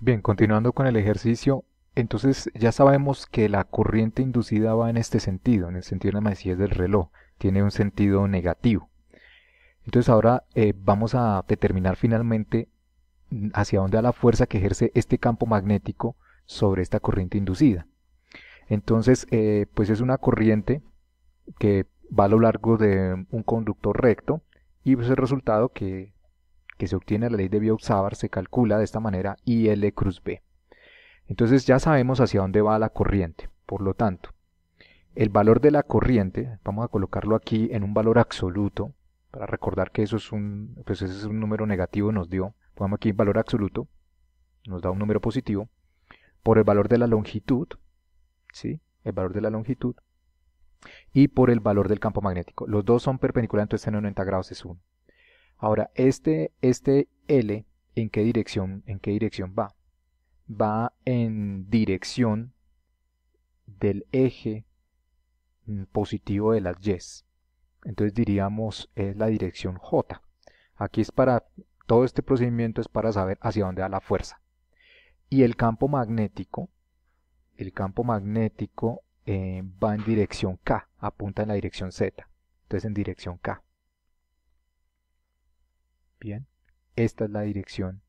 Bien, continuando con el ejercicio, entonces ya sabemos que la corriente inducida va en este sentido, en el sentido de la manecillas del reloj, tiene un sentido negativo. Entonces ahora eh, vamos a determinar finalmente mm, hacia dónde va la fuerza que ejerce este campo magnético sobre esta corriente inducida. Entonces, eh, pues es una corriente que va a lo largo de un conductor recto y es pues el resultado que que se obtiene la ley de biot se calcula de esta manera IL cruz B. Entonces ya sabemos hacia dónde va la corriente. Por lo tanto, el valor de la corriente, vamos a colocarlo aquí en un valor absoluto, para recordar que eso es un, pues, es un número negativo nos dio, pongamos aquí valor absoluto, nos da un número positivo, por el valor de la longitud, ¿sí? el valor de la longitud, y por el valor del campo magnético. Los dos son perpendiculares, entonces este en 90 grados es 1. Ahora, este, este L, ¿en qué dirección, en qué dirección va? Va en dirección del eje positivo de las yes. Entonces diríamos es la dirección J. Aquí es para todo este procedimiento es para saber hacia dónde va la fuerza. Y el campo magnético, el campo magnético eh, va en dirección K, apunta en la dirección Z. Entonces en dirección K. Bien, esta es la dirección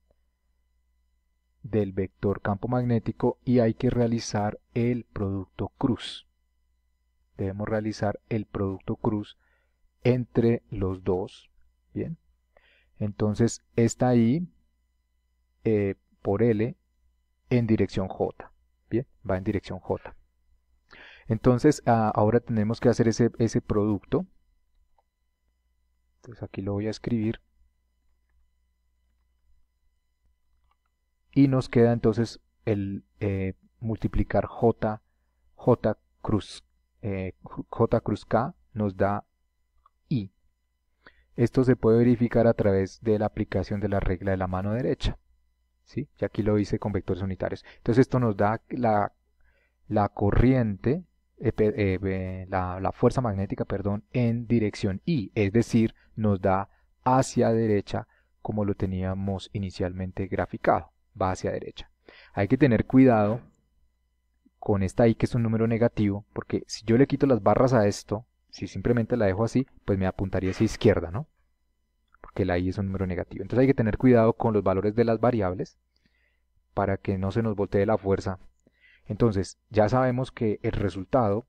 del vector campo magnético y hay que realizar el producto cruz. Debemos realizar el producto cruz entre los dos. Bien, entonces esta I eh, por L en dirección J. Bien, va en dirección J. Entonces ah, ahora tenemos que hacer ese, ese producto. Entonces aquí lo voy a escribir y nos queda entonces el eh, multiplicar j, j cruz, eh, j cruz k nos da i. Esto se puede verificar a través de la aplicación de la regla de la mano derecha. ¿sí? Y aquí lo hice con vectores unitarios. Entonces esto nos da la, corriente, eh, la, la fuerza magnética, perdón, en dirección i, es decir, nos da hacia derecha como lo teníamos inicialmente graficado va hacia derecha. Hay que tener cuidado con esta i que es un número negativo, porque si yo le quito las barras a esto, si simplemente la dejo así, pues me apuntaría hacia izquierda, ¿no? Porque la i es un número negativo. Entonces hay que tener cuidado con los valores de las variables para que no se nos voltee la fuerza. Entonces, ya sabemos que el resultado,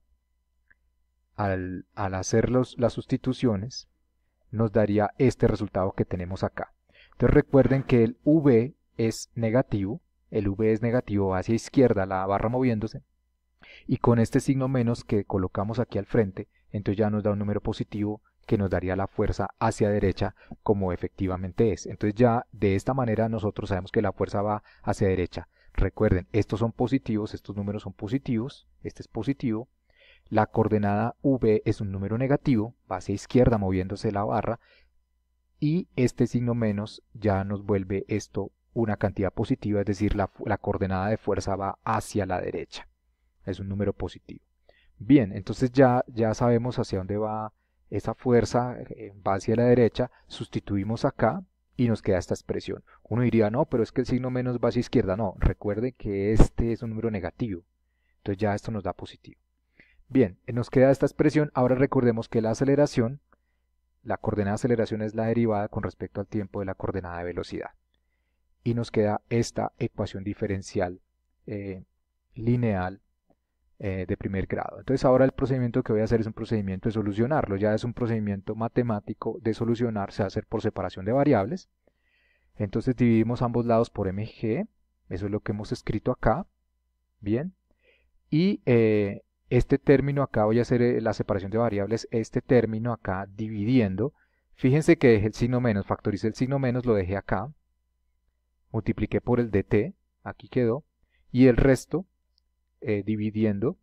al, hacer las sustituciones, nos daría este resultado que tenemos acá. Entonces recuerden que el V es negativo, el V es negativo hacia izquierda, la barra moviéndose, y con este signo menos que colocamos aquí al frente, entonces ya nos da un número positivo que nos daría la fuerza hacia derecha como efectivamente es. Entonces ya de esta manera nosotros sabemos que la fuerza va hacia derecha. Recuerden, estos son positivos, estos números son positivos, este es positivo. La coordenada V es un número negativo, va hacia izquierda moviéndose la barra. Y este signo menos ya nos vuelve esto una cantidad positiva, es decir, la, coordenada de fuerza va hacia la derecha. Es un número positivo. Bien, entonces ya, ya sabemos hacia dónde va esa fuerza, eh, va hacia la derecha, sustituimos acá y nos queda esta expresión. Uno diría, no, pero es que el signo menos va hacia izquierda. No, recuerde que este es un número negativo. Entonces ya esto nos da positivo. Bien, eh, nos queda esta expresión. Ahora recordemos que la aceleración, la coordenada de aceleración es la derivada con respecto al tiempo de la coordenada de velocidad y nos queda esta ecuación diferencial eh, lineal eh, de primer grado. Entonces ahora el procedimiento que voy a hacer es un procedimiento de solucionarlo, ya es un procedimiento matemático de solucionar, se va a hacer por separación de variables. Entonces dividimos ambos lados por mg, eso es lo que hemos escrito acá, bien, y eh, este término acá, voy a hacer la separación de variables, este término acá dividiendo, fíjense que dejé el signo menos, factorice el signo menos, lo dejé acá, multipliqué por el dt, aquí quedó, y el resto eh, dividiendo,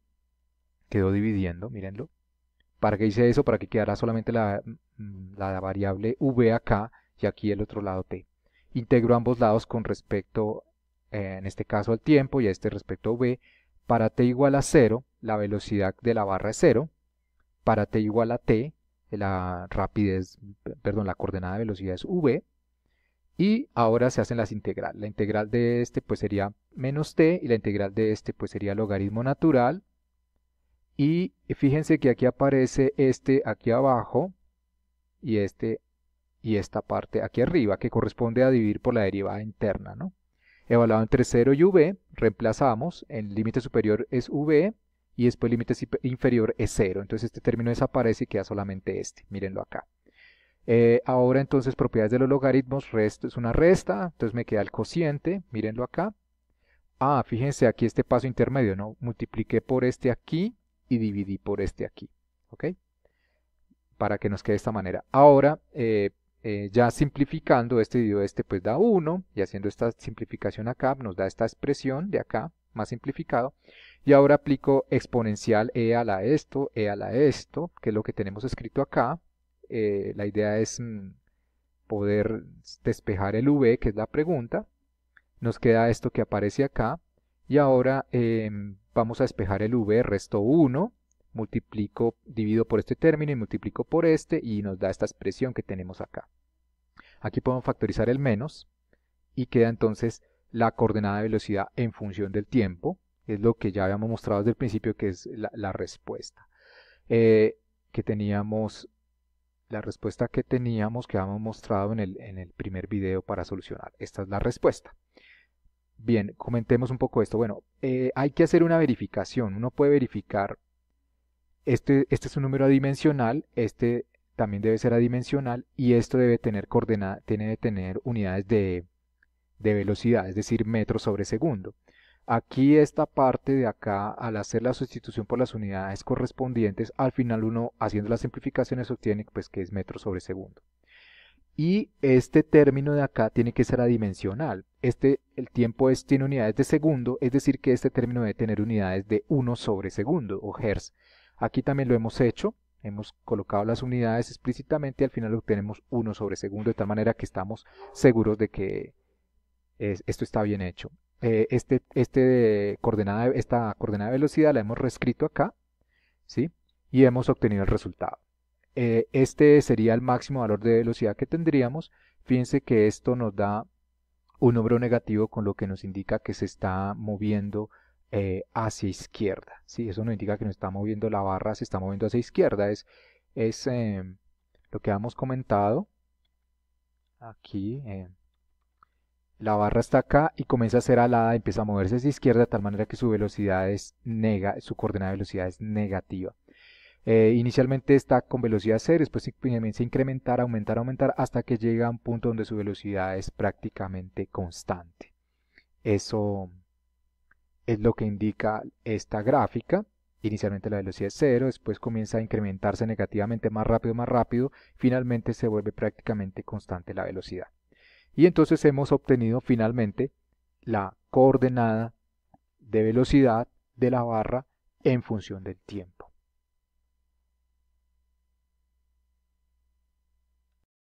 quedó dividiendo, mírenlo. ¿Para qué hice eso? Para que quedara solamente mm, la, variable v acá y aquí el otro lado t. Integro ambos lados con respecto, eh, en este caso al tiempo y a este respecto a v. Para t igual a 0, la velocidad de la barra es 0. Para t igual a t, la rapidez, perdón, la coordenada de velocidad es v. Y ahora se hacen las integrales. La integral de este pues sería menos t y la integral de este pues sería logaritmo natural. Y fíjense que aquí aparece este aquí abajo y este y esta parte aquí arriba que corresponde a dividir por la derivada interna. Evaluado entre 0 y v, reemplazamos, el límite superior es v y después el límite inferior es 0. Entonces este término desaparece y queda solamente este. Mírenlo acá. Eh, ahora entonces propiedades de los logaritmos, resto es una resta, entonces me queda el cociente, mírenlo acá. Ah, fíjense aquí este paso intermedio, ¿no? Multipliqué por este aquí y dividí por este aquí, ¿ok? Para que nos quede de esta manera. Ahora, eh, eh, ya simplificando este dividido este pues da 1 y haciendo esta simplificación acá nos da esta expresión de acá más simplificado y ahora aplico exponencial e a la esto, e a la esto que es lo que tenemos escrito acá eh, la idea es mm, poder despejar el V, que es la pregunta. Nos queda esto que aparece acá. Y ahora em, vamos a despejar el V, resto 1, multiplico, divido por este término y multiplico por este, y nos da esta expresión que tenemos acá. Aquí podemos factorizar el menos, y queda entonces la coordenada de velocidad en función del tiempo, es lo que ya habíamos mostrado desde el principio que es la, respuesta, eh, que teníamos la respuesta que teníamos, que habíamos mostrado en el, en el primer video para solucionar. Esta es la respuesta. Bien, comentemos un poco esto. Bueno, eh, hay que hacer una verificación. Uno puede verificar, este, este es un número adimensional, este también debe ser adimensional y esto debe tener, coordenada, tiene, tener unidades de, de velocidad, es decir, metros sobre segundo. Aquí esta parte de acá, al hacer la sustitución por las unidades correspondientes, al final uno haciendo las simplificaciones obtiene pues, que es metro sobre segundo. Y este término de acá tiene que ser adimensional. Este, el tiempo es, tiene unidades de segundo, es decir que este término debe tener unidades de 1 sobre segundo o hertz. Aquí también lo hemos hecho, hemos colocado las unidades explícitamente y al final obtenemos 1 sobre segundo, de tal manera que estamos seguros de que esto está bien hecho. Eh, este, este esta coordenada de velocidad la hemos reescrito acá, ¿sí? Y hemos obtenido el resultado. Eh, este sería el máximo valor de velocidad que tendríamos. Fíjense que esto nos da un número negativo con lo que nos indica que se está moviendo eh, hacia izquierda. ¿sí? Eso nos indica que nos está moviendo la barra, se está moviendo hacia izquierda. Es, es lo que hemos comentado aquí la barra está acá y comienza a ser alada, empieza a moverse hacia izquierda de tal manera que su velocidad es nega, su coordenada de velocidad es negativa. Eh, inicialmente está con velocidad cero, después comienza a incrementar, aumentar, aumentar hasta que llega a un punto donde su velocidad es prácticamente constante. Eso es lo que indica esta gráfica. Inicialmente la velocidad es cero, después comienza a incrementarse negativamente más rápido, más rápido, finalmente se vuelve prácticamente constante la velocidad. Y entonces hemos obtenido finalmente la coordenada de velocidad de la barra en función del tiempo.